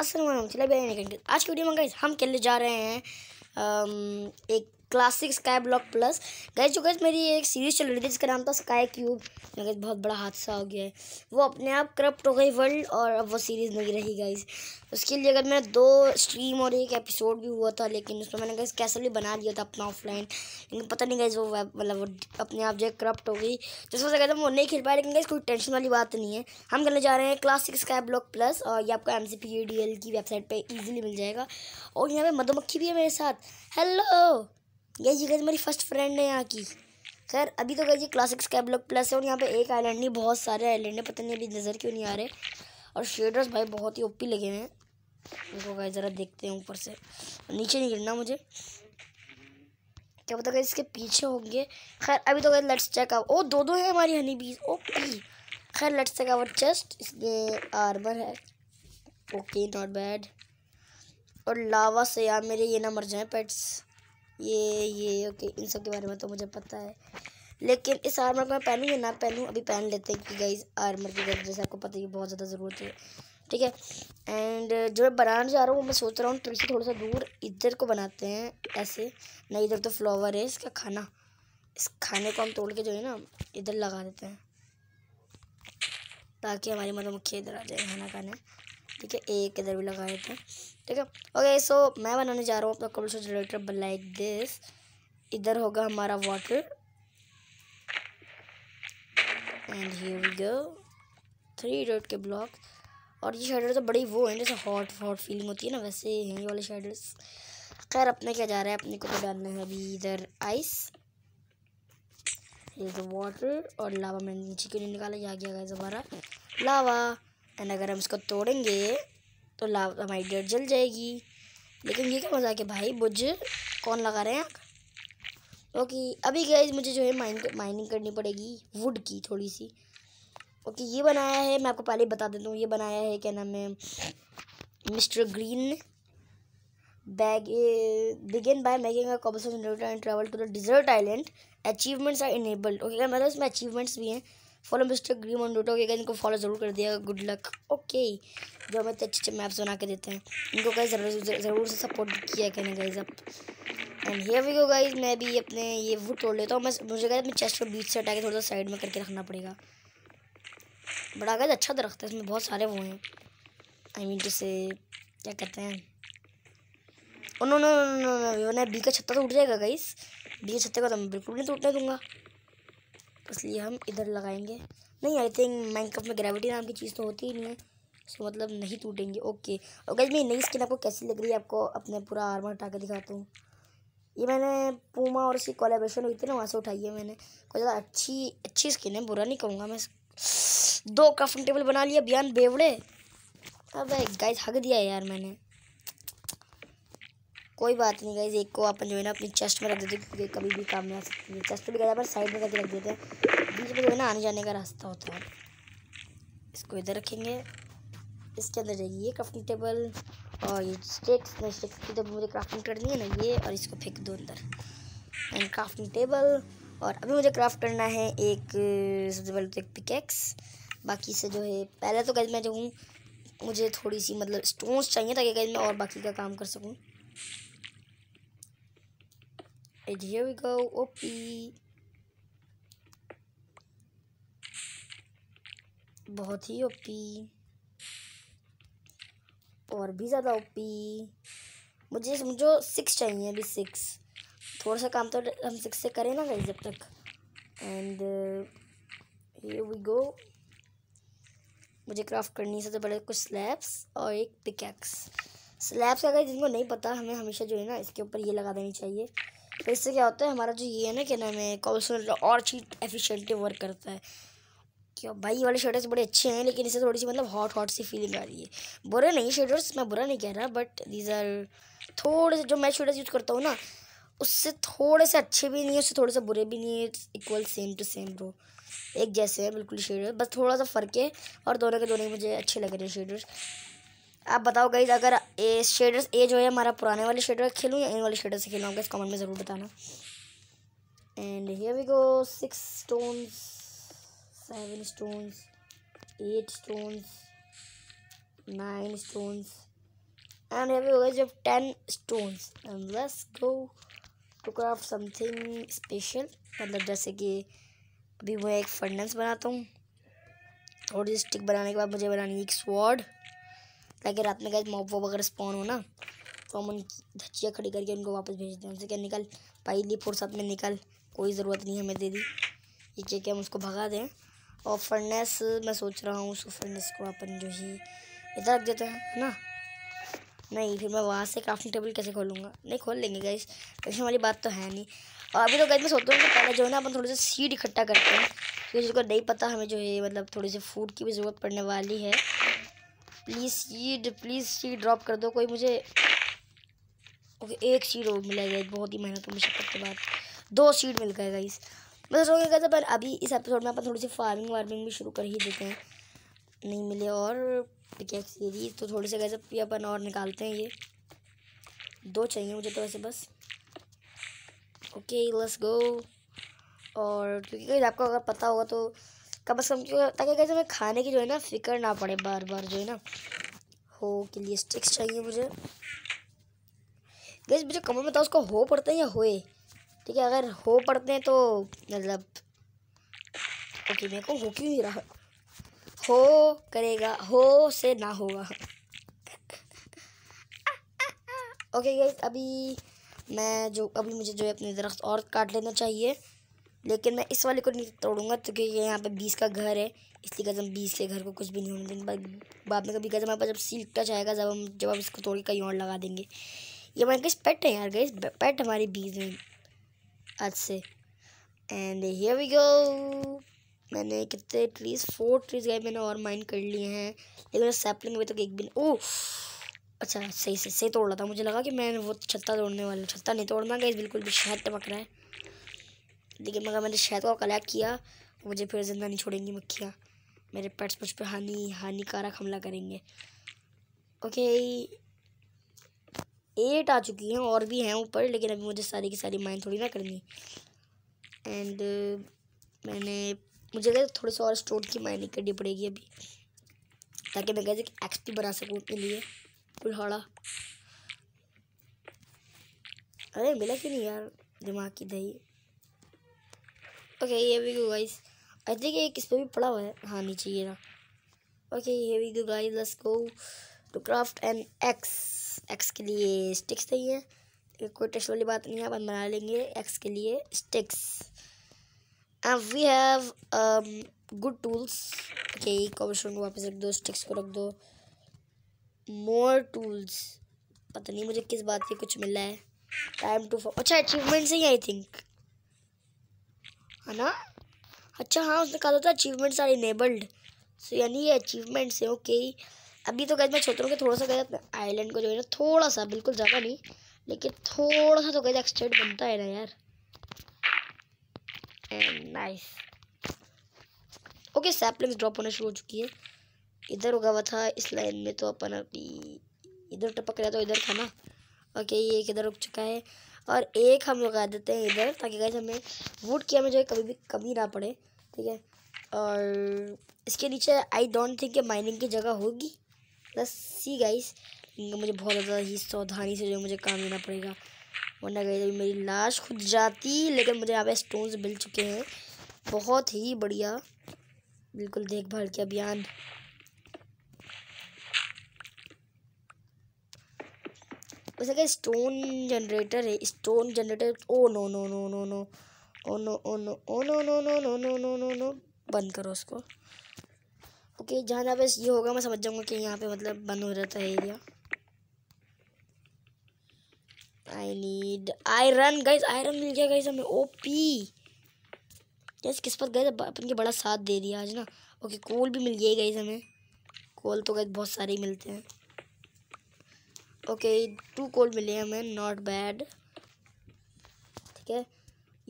असल चले आज की वीडियो में गाइस हम खेलने जा रहे हैं एक क्लासिक स्काई ब्लॉक प्लस गैस जो गैस मेरी एक सीरीज चल रही थी जिसका नाम था स्काई क्यूब मैं गैस बहुत बड़ा हादसा हो गया है वो अपने आप करप्ट हो गई वर्ल्ड और अब वो सीरीज़ नहीं रही गई उसके लिए अगर मैंने दो स्ट्रीम और एक एपिसोड भी हुआ था लेकिन उसमें मैंने गैस कैसे भी बना दिया था अपना ऑफलाइन लेकिन पता नहीं गई वो मतलब अपने आप जो करप्ट हो गई जिस वजह से वो नहीं खेल पाया लेकिन गैस कोई टेंशन वाली बात नहीं है हम करने जा रहे हैं क्लासिक स्काई ब्लॉक प्लस और ये आपको M C P D L की वेबसाइट पर ईजिली मिल जाएगा और यहाँ पे मधुमक्खी भी है मेरे साथ हेलो ये ये गई मेरी फर्स्ट फ्रेंड है यहाँ की खैर अभी तो गई ये क्लासिक ब्लॉक प्लस है और यहाँ पे एक आइलैंड नहीं बहुत सारे आइलैंड है पता नहीं अभी नज़र क्यों नहीं आ रहे और शेडर्स भाई बहुत ही ओपी लगे हुए हैं उनको गए ज़रा देखते हैं ऊपर से नीचे नहीं गिरना मुझे क्या पता गए इसके पीछे होंगे खैर अभी तो गए लेट्स चेक आउट ओ दो दो है हमारी हनी बीज ओ पी खैर लेट्स चेक आवर चेस्ट इसमें आर्मर है ओके नॉट बैड और लावा से यार मेरे ये ना मर जाए पेट्स ये ये ओके इन सब के बारे में तो मुझे पता है लेकिन इस आर्मर को मैं पहनूँ या ना पहनूँ अभी पहन लेते हैं कि गई आर्मर की गर्द जैसे आपको पता है बहुत ज़्यादा ज़रूरत है ठीक है एंड जो मैं बनाने जा रहा हूँ वो मैं सोच रहा हूँ ट्री से थोड़ा सा दूर इधर को बनाते हैं ऐसे नहीं इधर तो फ्लावर है इसका खाना इस खाने को हम तोड़ के जो है ना इधर लगा देते हैं ताकि हमारी मधुमक्खी इधर आ जाए खाना खाने ठीक है एक इधर भी लगाए थे ठीक है ओके सो मैं बनाने जा रहा हूँ अपना कपल जनरेटर लाइक दिस इधर होगा हमारा water and here we go three dot के ब्लॉक और ये शेडर तो बड़ी वो है जैसे हॉट हॉट फीलिंग होती है ना वैसे हैं ये वाले शेडर्स खैर अपने क्या जा रहा है अपने को तो डालना है अभी इधर आइस वाटर और लावा मैंने नीचे क्यों नहीं निकाला जा आ गया दोबारा लावा एंड अगर हम इसको तोड़ेंगे तो लाभ हमारी डेट जल जाएगी लेकिन ये क्या मज़ा के भाई बुझ कौन लगा रहे हैं ओके अभी गए मुझे जो है माइन माइनिंग करनी पड़ेगी वुड की थोड़ी सी ओके ये बनाया है मैं आपको पहले बता देता हूँ ये बनाया है क्या नाम है मिस्टर ग्रीन ने bag begin by making a and travel to the desert island achievements are enabled okay मतलब इसमें अचीवमेंट्स भी हैं follow mister Graeme on Dota के इनको फॉलो ज़रूर कर दिया गुड लक ओके जो हमें अच्छे अच्छे मैप्स बना के देते हैं इनको कहीं ज़रूर ज़रूर से सपोर्ट किया कहने गाइज अब and here we go guys मैं भी अपने ये वो तोड़ लेता हूँ मैं मुझे कहते अपने चेस्ट को बीच से हटा के थोड़ा सा साइड में करके रखना पड़ेगा बड़ा गाइज अच्छा दरख्त है इसमें बहुत सारे वो हैं आई मीन जैसे क्या कहते हैं उन्होंने oh, बी का छत्ता तो उठ जाएगा गाइस बी के छत्ते का तो मैं बिल्कुल नहीं टूटने दूंगा इसलिए हम इधर लगाएंगे नहीं आई थिंक माइनक्राफ्ट में ग्रेविटी नाम की चीज़ तो होती ही नहीं है सो मतलब नहीं टूटेंगे ओके और गैस मेरी नई स्किन आपको कैसी लग रही है आपको अपने पूरा आर्मर हटा के दिखाता हूँ ये मैंने पूमा और इसकी कोलेब्रेशन हुई थी ना वहाँ से उठाई है मैंने कोई ज़्यादा अच्छी अच्छी स्किन है बुरा नहीं कहूँगा मैं दो कंफर्टेबल बना लिया बयान बेवड़े अब गाइस हक दिया है यार मैंने कोई बात नहीं गई एक को अपन जो है ना अपनी चेस्ट में रख देते क्योंकि कभी भी काम नहीं आ सकती है चेस्ट भी गया पर साइड में करके रख देते हैं बीच में जो है ना आने जाने का रास्ता होता है इसको इधर रखेंगे इसके अंदर जाएगी ये क्राफ्टिंग टेबल और ये स्टेक्स ना स्टेक्स की जब तो मुझे क्राफ्टिंग करनी है ना ये और इसको फेंक दो अंदर एंड क्राफ्टिंग टेबल और अभी मुझे क्राफ्ट करना है एक सबसे पहले तो एक पिकेक्स बाकी से जो है पहले तो गैस मैं जो हूँ मुझे थोड़ी सी मतलब स्टोन्स चाहिए ताकि गैस मैं और बाकी का काम कर सकूँ And here we go, OP बहुत ही ओपी और भी ज़्यादा ओपी मुझे समझो सिक्स चाहिए अभी सिक्स थोड़ा सा काम तो हम सिक्स से करें ना गाइस जब तक एंड ये वी गो मुझे क्राफ्ट करनी है सबसे पहले कुछ स्लैब्स और एक पिकैक्स स्लैब्स अगर जिनको नहीं पता हमें हमेशा जो है ना इसके ऊपर ये लगा देनी चाहिए तो इससे क्या होता है हमारा जो ये है ना क्या नाम है कॉल्सनल और अच्छी एफिशिएंटली वर्क करता है क्यों भाई वाले शेडर्स बड़े अच्छे हैं लेकिन इससे थोड़ी सी मतलब हॉट हॉट सी फीलिंग आ रही है बुरे नहीं शेडर्स मैं बुरा नहीं कह रहा बट दीज आर थोड़े से जो मैं शेडर्स यूज़ करता हूँ ना उससे थोड़े से अच्छे भी नहीं है उससे थोड़े से बुरे भी नहीं है equal same to same row एक जैसे है बिल्कुल शेडर बस थोड़ा सा फ़र्क है और दोनों के दोनों मुझे अच्छे लग रहे हैं शेडर्स आप बताओ गई अगर ए शेडर्स ए जो है हमारा पुराने वाले शेडर खेलूँ या इन वाले शेडर से खेलूँगा इस कमेंट में ज़रूर बताना and here we go six stones seven stones eight stones nine stones and here we go जब ten stones and let's go to craft something special मतलब जैसे कि अभी मैं एक फंडेंस बनाता हूँ और स्टिक बनाने के बाद मुझे बनानी एक स्वॉर्ड ताकि रात में गए मॉब वगैरह स्पॉन हो ना तो हम उन धचिया खड़ी करके उनको वापस भेज दें उनसे क्या निकल पाई ली फुर्सत में निकल कोई ज़रूरत नहीं हमें दे दी ये क्या क्या हम उसको भगा दें और फर्नेस मैं सोच रहा हूँ उसको फर्नेस को अपन जो ही इधर रख देते हैं है ना नहीं फिर मैं वहाँ से क्राफ्टिंग टेबल कैसे खोलूँगा नहीं खोल लेंगे गई टेंशन वाली बात तो है नहीं और अभी तो गई मैं सोचता हूँ कि पहले जो है ना अपन थोड़े से सीड इकट्ठा करते हैं क्योंकि जिसको नहीं पता हमें जो है मतलब थोड़ी सी फूड की भी ज़रूरत पड़ने वाली है please seed please seed drop कर दो कोई मुझे ओके एक सीड और मिला गया बहुत ही मेहनत मुश्किल के बाद दो सीड मिल गए गाइस बस सोच रहा था पर अभी इस एपिसोड में अपन थोड़ी सी फार्मिंग वार्मिंग भी शुरू कर ही देते हैं नहीं मिले और पिकेक्स तो थोड़े से गैसे अपन और निकालते हैं ये दो चाहिए मुझे तो वैसे बस ओके लेट्स गो और क्योंकि आपको अगर पता होगा तो कम से कम ताकि कैसे हमें खाने की जो है ना फिक्र ना पड़े बार बार जो है ना हो के लिए स्टिक्स चाहिए मुझे गैस मुझे कमर में था उसको हो पड़ते हैं या होए ठीक है अगर हो पड़ते हैं तो मतलब ओके मेरे को हो क्यों नहीं रहा हो करेगा हो से ना होगा ओके गैस अभी मैं जो अभी मुझे जो है अपने दरख्त और काट लेना चाहिए लेकिन मैं इस वाले को नहीं तोड़ूंगा क्योंकि ये यहाँ पे बीस का घर है इसलिए कसम बीस के घर को कुछ भी नहीं होने देंगे बाद में कभी कसम हमारे पास जब सील टच आएगा जब हम जब आप इसको तोड़ के कहीं और लगा देंगे ये हमारे कैसे पेट है यार गई पेट हमारी बीस में आज से एंड हियर वी गो मैंने कितने ट्रीज फोर ट्रीज गए मैंने और माइन कर लिए हैं लेकिन सैपलिंग में तो एक भी ओ अच्छा सही से सही तोड़ रहा था मुझे लगा कि मैं वो छत्ता तोड़ने वाला छत्ता नहीं तोड़ना गई बिल्कुल भी शहर टपक रहा है लेकिन मगर मैंने शहद को कलेक्ट किया मुझे फिर ज़िंदा नहीं छोड़ेंगी मक्खियाँ मेरे पेट्स मुझ पर हानि हानिकारक हमला करेंगे ओके एट आ चुकी हैं और भी हैं ऊपर लेकिन अभी मुझे सारी की सारी माइन थोड़ी ना करनी एंड मैंने मुझे थोड़े से और स्टोन की माइनिंग करनी पड़ेगी अभी ताकि मैं कैसे एक्सपी बना सकूँ अपने लिए कुल्हाड़ा अरे मिला कि नहीं यार दिमाग की दही ओके ये भी गो गाइस आई थिंक एक इस पर भी पड़ा हुआ है हाँ नीचे ये ना ओके ये भी go guys let's go to craft and axe axe के लिए स्टिक्स चाहिए कोई टेस्ट वाली बात नहीं है अपन बना लेंगे एक्स के लिए sticks and we have good tools okay cobblestone को वापस रख दो स्टिक्स को रख दो मोर टूल्स पता नहीं मुझे किस बात की कुछ मिला है टाइम टू अच्छा अचीवमेंट से ही आई थिंक है ना अच्छा हाँ उसने कहा था अचीवमेंट्स आर इनेबल्ड सो यानी ये अचीवमेंट्स है ओके अभी तो गए मैं छोटे कि थोड़ा सा कहते आइलैंड को जो है ना थोड़ा सा बिल्कुल ज़्यादा नहीं लेकिन थोड़ा सा तो गए एक्सटेंड बनता है ना यार and nice okay saplings drop होना शुरू हो चुकी है इधर उगा हुआ था इस लाइन में तो अपन अभी इधर टपक रहा था इधर था ना ओके ये एक इधर रुक चुका है और एक हम लगा देते हैं इधर ताकि गैस हमें वुड की हमें जो है कभी भी कमी ना पड़े ठीक है और इसके नीचे आई डोंट थिंक कि माइनिंग की जगह होगी बस सी गाइस मुझे बहुत ज़्यादा ही सावधानी से जो मुझे काम लेना पड़ेगा वरना गई मेरी लाश खुद जाती लेकिन मुझे यहाँ पे स्टोन्स मिल चुके हैं बहुत ही बढ़िया बिल्कुल देखभाल के अभियान वैसे क्या स्टोन जनरेटर है stone generator oh no no no no no oh no oh no oh no no no no no no no no बंद करो उसको ओके जहाँ जहाँ पे ये होगा मैं समझ जाऊँगा कि यहाँ पे मतलब बंद हो जाता है area I need iron guys iron मिल गया गाइज हमें ओ पी जैसे किस पर गए अपन के बड़ा साथ दे दिया आज ना ओके कोल भी मिल गया गाइज हमें कोल तो गए बहुत सारे ही मिलते हैं ओके टू कोल्ड मिले हमें नॉट बैड ठीक है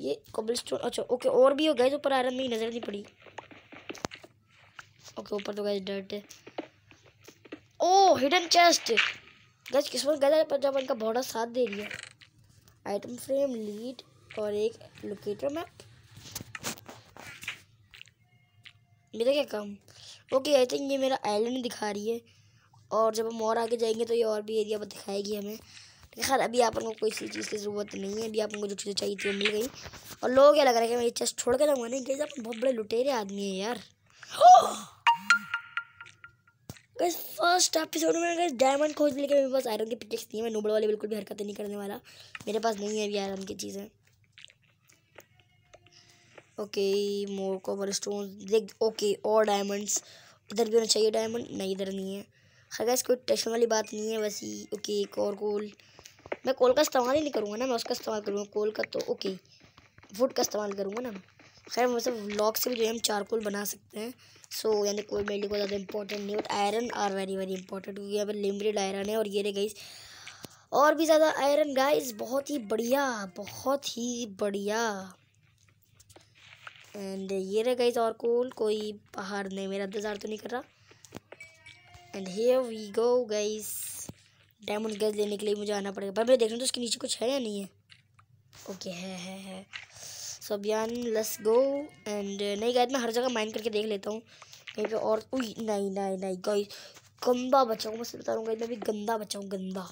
ये कबल स्टोन अच्छा ओके और भी हो गए ऊपर आयरन मेरी नज़र नहीं पड़ी ओके ऊपर तो गए डर्ट है ओ हिडन चेस्ट गज किस्मत गलत पर जब इनका बॉर्डर साथ दे रही है आइटम फ्रेम लीड और एक लोकेटर मैप मेरा क्या काम ओके आई थिंक ये मेरा आइलैंड दिखा रही है और जब हम और आगे जाएंगे तो ये और भी एरिया दिखाएगी हमें खैर अभी आप लोगों को किसी चीज़ की ज़रूरत नहीं है अभी आप लोगों को जो चीज़ें चाहिए थी वो मिल गई और लोग क्या लग रहा है कि मैं ये चेस्ट छोड़ के जाऊँगा नहीं गई आप बहुत बड़े लुटेरे आदमी है यार फर्स्ट एपिसोड में गैस डायमंड खोज लेके मेरे पास आयरन की पिकेक्स है मैं नोबल वाले बिल्कुल भी हरकतें नहीं करने वाला मेरे पास नहीं है अभी आयरन की चीज़ें ओके मोर कोबल स्टोन देख ओके और डायमंड्स इधर भी होना चाहिए डायमंड नहीं इधर नहीं है इस हाँ कोई टेंशन वाली बात नहीं है वैसे ओके एक और कोल मैं कोल का इस्तेमाल ही नहीं करूँगा ना मैं उसका इस्तेमाल करूँगा कोल का तो ओके वुड का इस्तेमाल करूँगा ना खैर वैसे ब्लॉक से भी जो है हम चार कोल बना सकते हैं सो so, यानी कोई मेरे लिए ज़्यादा इंपॉर्टेंट नहीं but iron are very very important क्योंकि यहाँ पर लिमिटेड आयरन है और ये रे गाइस और भी ज़्यादा आयरन गाइस बहुत ही बढ़िया बहुत ही बढ़िया एंड ये रे गाइस और कोल कोई पहाड़ नहीं मेरा इंतज़ार तो नहीं कर रहा and here we go guys diamond गैस लेने के लिए मुझे आना पड़ेगा पर मैं देख रहा हूँ तो उसके नीचे कुछ है या नहीं है ओके है है है सो अभियान लस गो एंड नहीं गाइस मैं हर जगह माइंड करके देख लेता हूँ कहीं पे और उई नहीं नहीं नहीं गाइस गंदा बच्चा हूँ मैं बता रहा हूँ मैं भी गंदा बच्चा हूँ गंदा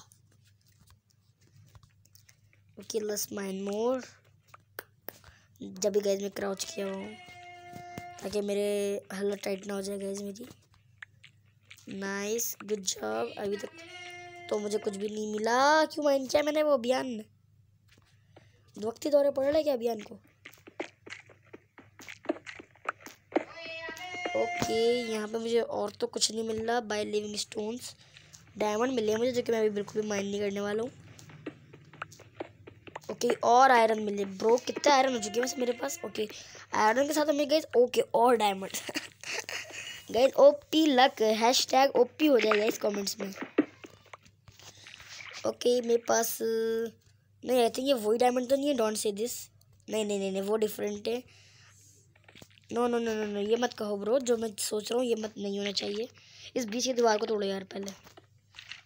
ओके लस माइन मोर जब भी गैस में क्राउच किया हूँ ताकि मेरे हालत टाइट ना हो जाए गैस मेरी नाइस गुड जॉब अभी तक तो मुझे कुछ भी नहीं मिला क्यों मैं किया मैंने वो अभियान वक्ती दौरे पढ़ रहे क्या अभियान को ओके यहाँ पे मुझे और तो कुछ नहीं मिल रहा बाय लिविंग स्टोन्स डायमंड मिले मुझे जो कि मैं अभी बिल्कुल भी माइन नहीं करने वाला हूँ ओके और आयरन मिले ब्रो कितने आयरन हो चुके हैं मेरे पास ओके आयरन के साथ हमें गए ओके और डायमंड गैस O P luck hashtag O P हो जाएगा इस कमेंट्स में ओके मेरे पास नहीं आई थिंक ये वही डायमंड तो नहीं है डोंट से दिस नहीं नहीं नहीं नहीं वो डिफरेंट है no no no no no ये मत कहो ब्रो जो मैं सोच रहा हूँ ये मत नहीं होना चाहिए इस बीच की दीवार को तोड़ो यार पहले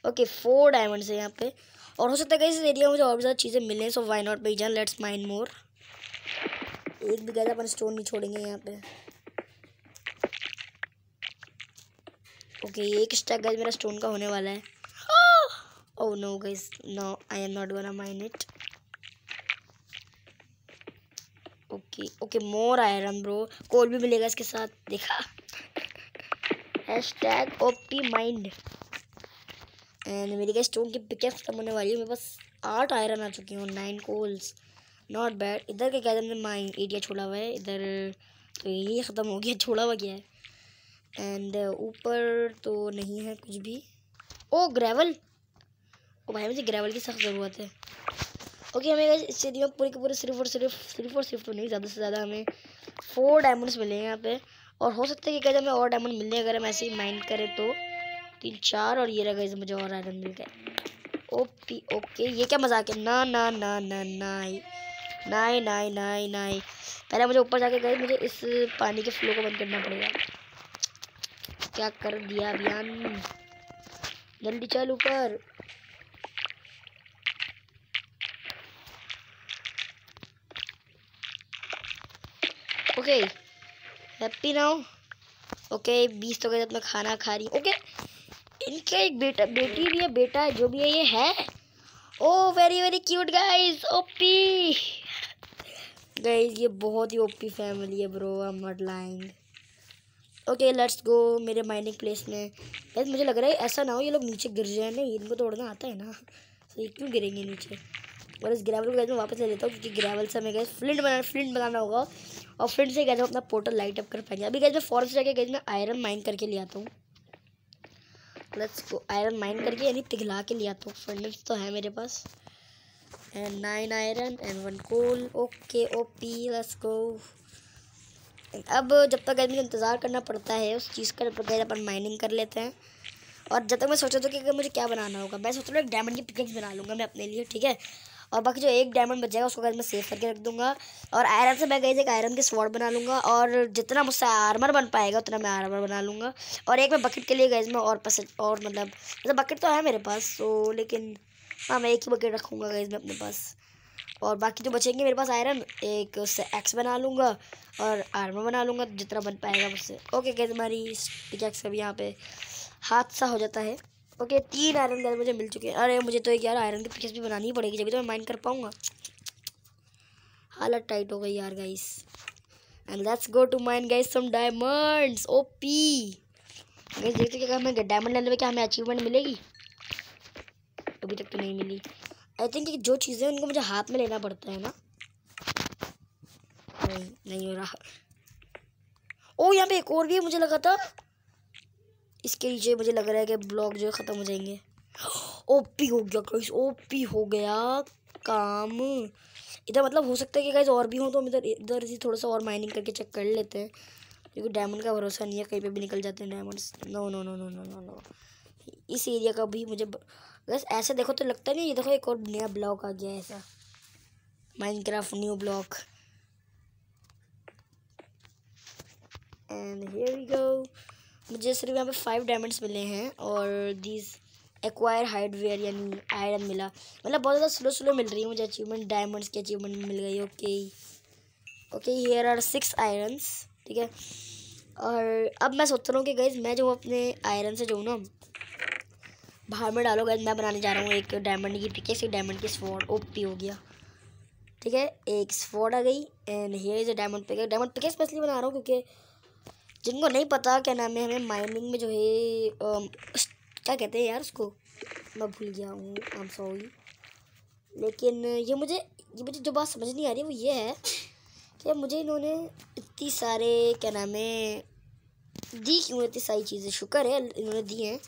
ओके फोर डायमंड्स है यहाँ पे और हो सकता है इस एरिया में मुझे और भी ज़्यादा चीज़ें मिले सो वाई नॉट भाई जान लेट्स माइन मोर एक भी गैस अपन स्टोन नहीं छोड़ेंगे यहाँ पे ओके एक स्टैक गाइस मेरा स्टोन का होने वाला है oh no guys no I am not gonna mine it okay okay more iron bro coal भी मिलेगा इसके साथ देखा hashtag tag OP mind and मेरी गाइस स्टोन की पिकअप खत्म होने वाली है मेरे पास आठ आयरन आ चुकी हूँ नाइन कोल्स नॉट बैड इधर का क्या हमने माइन एरिया छोड़ा हुआ है इधर तो यही ख़त्म हो गया छोड़ा हुआ क्या है एंड uh, ऊपर तो नहीं है कुछ भी ओ ग्रेवल ओ भाई मुझे ग्रेवल की सख्त ज़रूरत है ओके हमें इस चीज़ में पूरी के पूरे सिर्फ और सिर्फ सिर्फ और सिर्फ तो नहीं ज़्यादा से ज़्यादा हमें फोर डायमंड्स मिले हैं यहाँ पे और हो सकता है कि कैसे हमें और डायमंड मिले अगर हम ऐसे ही माइंड करें तो तीन चार और ये रहेगा मुझे और आयरन मिल गए ओके ओके ये क्या मजाक है ना ना ना ना ना नाई नाई नाई नाई पहले मुझे ऊपर जाके गए मुझे इस पानी के फ्लो को बंद करना पड़ेगा क्या कर दिया अभियान जल्दी चल ऊपर ओके हैप्पी नाउ ओके बीस तो गए मैं खाना खा रही हूँ ओके इनका एक बेटा बेटी भी है बेटा है जो भी है ये है oh very very cute guys OP guys ये बहुत ही ओपी फैमिली है ब्रो अमर am lying okay let's go मेरे माइनिंग प्लेस में बस मुझे लग रहा है ऐसा ना हो ये लोग नीचे गिर जाए ना इनको तोड़ना आता है ना तो ये क्यों गिरेंगे नीचे और इस ग्रेवल को गैस मैं वापस ले लेता हूँ क्योंकि ग्रेवल से हमें हैं फ्लिंट बनाना फ्लिंट बनाना होगा और फ्लिंट से कहते हैं अपना पोर्टल लाइट अप कर पाएंगे अभी गैस मैं फॉरेस्ट जाके गैस मैं आयरन माइन करके ले आता हूँ प्लस को आयरन माइन करके यानी पिघला के ले आता हूँ फ्रेंड्स तो है मेरे पास and nine iron and one coal okay O P let's go अब जब तक आदमी इंतज़ार करना पड़ता है उस चीज़ का पहले अपन माइनिंग कर लेते हैं और जब तक मैं सोचा था कि मुझे क्या बनाना होगा मैं सोच रहा हूँ एक डायमंड की पिकेक्स बना लूँगा मैं अपने लिए ठीक है और बाकी जो एक डायमंड बच जाएगा उसको मैं सेव करके रख दूँगा और आयरन से मैं गई एक आयरन के स्वॉर्ड बना लूँगा और जितना मुझसे आर्मर बन पाएगा उतना मैं आर्मर बना लूँगा और एक मैं बकेट के लिए गई मैं और पसंद और मतलब मतलब बकेट तो है मेरे पास तो लेकिन हाँ मैं एक ही बकेट रखूँगा गई मैं अपने पास और बाकी जो बचेंगे मेरे पास आयरन एक उससे एक्स बना लूँगा और आर्मर बना लूँगा तो जितना बन पाएगा मुझसे ओके कैसे हमारी पिकैक्स अभी यहाँ पे हाथ सा हो जाता है ओके तीन आयरन गैस मुझे मिल चुके हैं अरे मुझे तो एक यार आयरन की पिकैक्स भी बनानी पड़ेगी जब तो मैं माइन कर पाऊँगा हालत टाइट हो गई यार guys and let's go to mine guys some diamonds O P देखते क्या हमें डायमंड लेने में क्या हमें अचीवमेंट मिलेगी अभी तक तो नहीं मिली आई थिंक जो चीज़ें उनको मुझे हाथ में लेना पड़ता है ना नहीं नहीं हो रहा ओ यहाँ पे एक और भी मुझे लगा था इसके नीचे मुझे लग रहा है कि ब्लॉक जो है ख़त्म हो जाएंगे ओपी हो गया ओ ओपी हो गया काम इधर मतलब हो सकता है कि कहीं और भी हो तो हम इधर इधर से थोड़ा सा और माइनिंग करके चेक कर लेते हैं क्योंकि डायमंड का भरोसा नहीं है कहीं पे भी निकल जाते हैं diamond no no no no no no no इस एरिया का भी मुझे बस ऐसा देखो तो लगता नहीं ये देखो एक और नया ब्लॉक आ गया ऐसा Minecraft new block and here we go मुझे सिर्फ यहाँ पे फाइव डायमंड्स मिले हैं और दिस एक्वायर हार्डवेयर यानी आयरन मिला मतलब बहुत ज़्यादा स्लो स्लो मिल रही है मुझे अचीवमेंट डायमंड्स की अचीवमेंट मिल गई okay okay here are six irons ठीक है और अब मैं सोच रहा हूँ कि गई मैं जो अपने आयरन से जो हूँ ना बाहर में डालो मैं बनाने जा रहा हूँ एक डायमंड की पिकेस एक डायमंड की स्वॉर्ड ओपी oh, हो गया ठीक है एक स्वॉर्ड आ गई and here is a diamond pick diamond pick specially बना रहा हूँ क्योंकि जिनको नहीं पता क्या नाम है हमें माइनिंग में जो है um, क्या कहते हैं यार उसको मैं भूल गया हूँ आई एम सॉरी लेकिन ये मुझे ये मुझे जो बात समझ नहीं आ रही वो ये है कि मुझे इन्होंने इतनी सारे क्या नाम है दी क्यों इतनी सारी चीज़ें शुक्र है इन्होंने दी हैं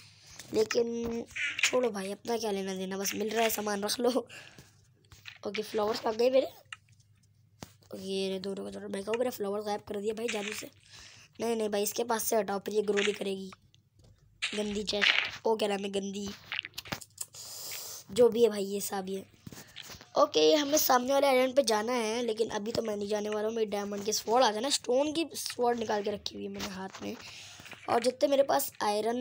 लेकिन छोड़ो भाई अपना क्या लेना देना बस मिल रहा है सामान रख लो ओके फ्लावर्स पक गए मेरे ये दोनों का दोनों मैं मेरा फ्लावर गायब कर दिया भाई जादू से नहीं नहीं भाई इसके पास से हटाओ फिर ये ग्रो नहीं करेगी गंदी चेस्ट ओ क्या नाम है गंदी जो भी है भाई ये सब ये ओके हमें सामने वाले आइलैंड पे जाना है लेकिन अभी तो मैं नहीं जाने वाला हूँ मेरी डायमंड के स्वॉर्ड आ जाना स्टोन की स्वॉर्ड निकाल के रखी हुई है मैंने हाथ में और जितने मेरे पास आयरन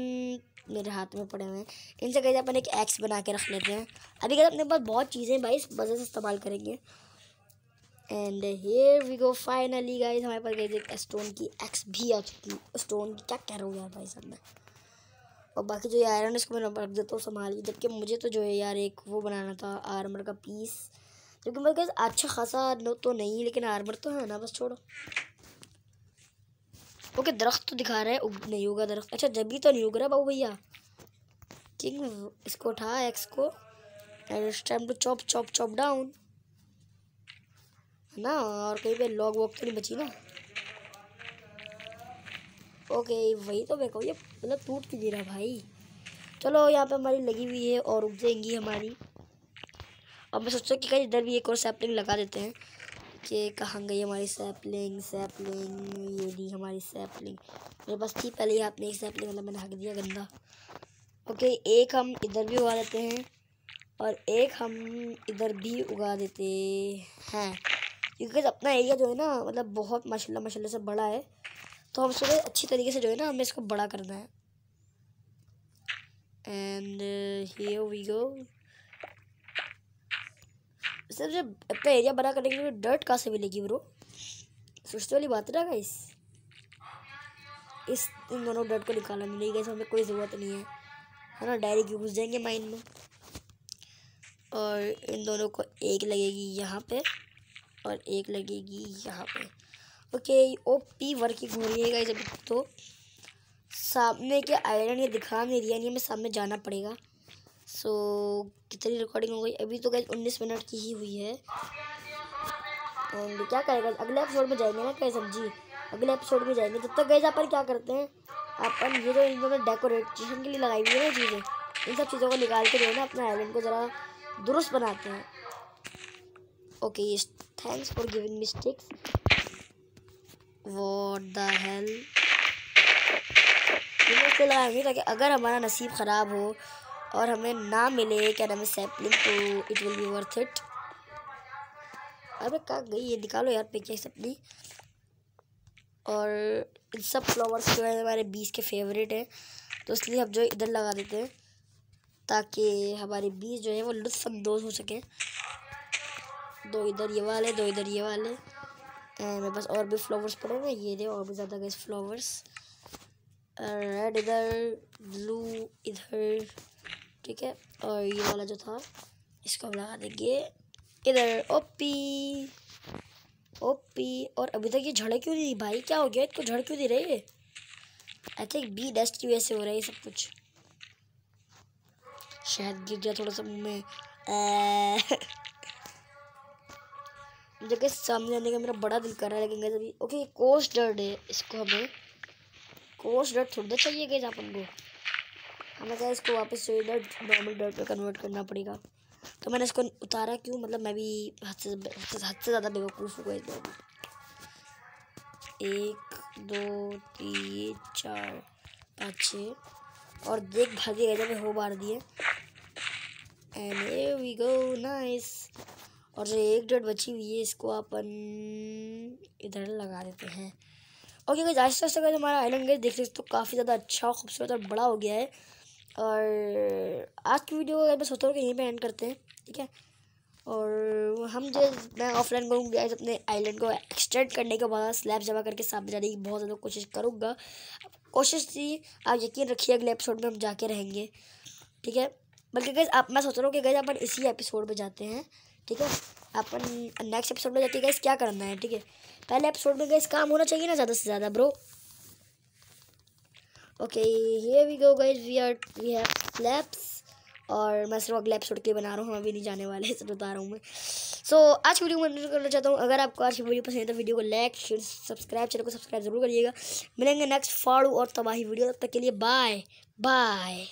मेरे हाथ में पड़े हुए हैं इनसे कैसे अपन एक एक्स बना के रख लेते हैं अभी कहते अपने पास बहुत चीज़ें भाई इस वजह से इस्तेमाल करेंगे and here we go finally guys हमारे पास गई स्टोन की एक्स भी आ चुकी स्टोन की क्या कह रहा हूँ यार भाई साहब मैं और बाकी जो ये आयरन इसको मैं रख देता हूँ संभाल के जबकि मुझे तो जो है यार एक वो बनाना था आर्मर का पीस जबकि मेरे पास अच्छा खासा नो तो नहीं लेकिन आर्मर तो है ना बस छोड़ो ओके दरख्त तो दिखा रहा है उग नहीं होगा दरख्त अच्छा जब भी तो नहीं उग रहा बाबू भैया किंग इसको उठा एक्स को and time to chop chop chop down ना और कहीं पे लॉग वॉक तो नहीं बची ना ओके वही तो मैं कहूँ ये मतलब टूट क्यों नहीं रहा भाई चलो यहाँ पे हमारी लगी हुई है और उग जाएंगी हमारी अब मैं सोचता हूँ कि कहीं इधर भी एक और सैपलिंग लगा देते हैं ये कहाँ गई हमारी सैपलिंग सैपलिंग ये दी हमारी सैपलिंग मेरे पास थी पहले ही आपने एक सैपलिंग मतलब मैंने हक दिया गंदा ओके एक हम इधर भी उगा देते हैं और एक हम इधर भी उगा देते हैं क्योंकि अपना एरिया जो है ना मतलब बहुत माशाल्लाह माशाल्लाह से बड़ा है तो हम इसको अच्छी तरीके से जो है ना हमें इसको बड़ा करना है एंड हियर वी गो सबसे अपना एरिया बना करने के लिए डर्ट कहाँ से मिलेगी ब्रो सोचने वाली बात है ना गाइस इस इन दोनों डर्ट को निकालना मिलेगी गाइस हमें कोई ज़रूरत नहीं है है ना डायरेक्ट घुस जाएंगे माइन में और इन दोनों को एक लगेगी यहाँ पे और एक लगेगी यहाँ पे ओके ओ पी वर्किंग हो रही है गाइस अभी तो सामने के आयरन ये दिखा नहीं दिया नहीं हमें सामने जाना पड़ेगा सो कितनी रिकॉर्डिंग हो गई अभी तो गई उन्नीस मिनट की ही हुई है एंड क्या करेगा अगले एपिसोड में जाएंगे ना कैसे जी अगले एपिसोड में जाएंगे तब तक गए अपन क्या करते हैं अपन ये जो इन्होंने डेकोरेशन के लिए लगाई हुई है ना चीज़ें इन सब चीज़ों को निकाल के जो है ना अपना आइलैंड को ज़रा दुरुस्त बनाते हैं okay thanks for giving mistakes what the health लगाएंगे ताकि अगर हमारा नसीब ख़राब हो और हमें ना मिले क्या नाम है सैपलिंग तो it will be worth it अरे कहाँ गई ये निकालो यार क्या सपनी और इन सब फ्लावर्स जो है हमारे बीस के फेवरेट हैं तो इसलिए हम जो इधर लगा देते हैं ताकि हमारे बीज जो है वो लुत्फानंदोज हो सके दो इधर ये वाले दो इधर ये वाले मेरे पास और भी फ्लावर्स पड़े हुए ये दे और भी ज़्यादा गए फ्लावर्स रेड इधर ब्लू इधर ठीक है और ये वाला जो था इसको हम लगा देंगे इधर ओपी ओपी और अभी तक ये झड़ क्यों नहीं भाई क्या हो गया इसको झड़ क्यों दे रही है आई थिंक बी डस्ट की वजह से हो रहा है सब कुछ शायद गिर गया थोड़ा सा मुँह में जगह सामने आने का मेरा बड़ा दिल कर रहा है लेकिन अभी ओके कोस्ट डर्ड है इसको हमें कोर्स डर्ड थोड़ा चाहिए गए अपन को हमें क्या तो इसको वापस से इधर नॉर्मल डॉट पर कन्वर्ट करना पड़ेगा तो मैंने इसको उतारा क्यों मतलब मैं भी हद से हद से ज़्यादा बेवकूफ़ हो गया इस बार एक दो तीन चार पाँच छः और देख भागे गए जब हो बार दिए एंड वी गो नाइस और जो एक डेट बची हुई है इसको अपन इधर लगा देते हैं ओके गई आहिस्ता आहिस्ता अगर हमारा आइलैंड गए देख रहे तो काफ़ी ज़्यादा अच्छा खूबसूरत और बड़ा हो गया है और आज की वीडियो अगर मैं सोचता हूँ कि यहीं पे एंड करते हैं ठीक है और हम जो मैं ऑफलाइन करूँगी अपने आइलैंड को एक्सटेंड करने के बाद स्लैब जमा करके सामने जाने की बहुत ज़्यादा कोशिश करूँगा कोशिश थी आप यकीन रखिए अगले एपिसोड में हम जाके रहेंगे ठीक है बल्कि गैस आप मैं सोच रहा हूँ कि गैस अपन इसी एपिसोड में जाते हैं ठीक है अपन नेक्स्ट एपिसोड में जाके गैस क्या करना है ठीक है पहले एपिसोड में गैस काम होना चाहिए ना ज़्यादा से ज़्यादा ब्रो ओके ये we go guys we are we have slabs और मैं सिर्फ अगले एपिसोड के बना रहा हूँ अभी नहीं जाने वाले सब बता रहा हूँ मैं सो so, आज की वीडियो को मैं करना चाहता हूँ अगर आपको आज की वीडियो पसंद है तो वीडियो को लाइक शेयर सब्सक्राइब चैनल को सब्सक्राइब जरूर करिएगा मिलेंगे नेक्स्ट फाड़ू और तबाही वीडियो तब तक के लिए बाय बाय